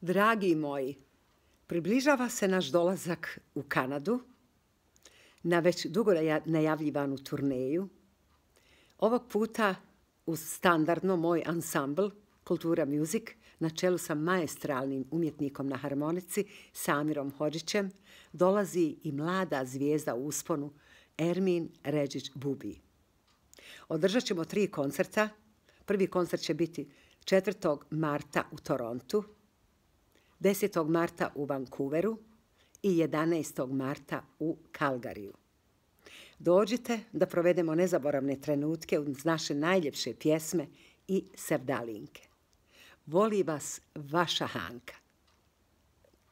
Dragi moji, približava se naš dolazak u Kanadu na već dugo najavljivanu turneju. Ovog puta uz standardno moj ansambl Kultura Music na čelu sa maestralnim umjetnikom na harmonici Samirom Hođićem dolazi i mlada zvijezda u usponu Ermin Ređić Bubi. Održat ćemo tri koncerta. Prvi koncert će biti 4. marta u Torontu, 10. marta u Vancouveru i 11. marta u Kalgariju. Dođite da provedemo nezaboravne trenutke uz naše najljepše pjesme i sevdalinke. Voli vas vaša Hanka.